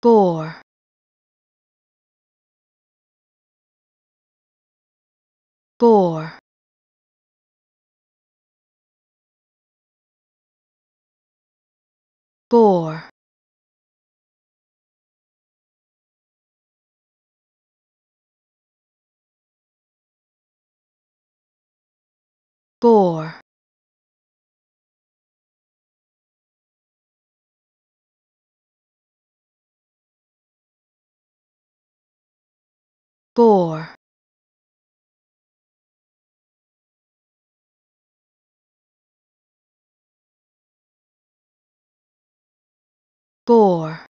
Gore. four four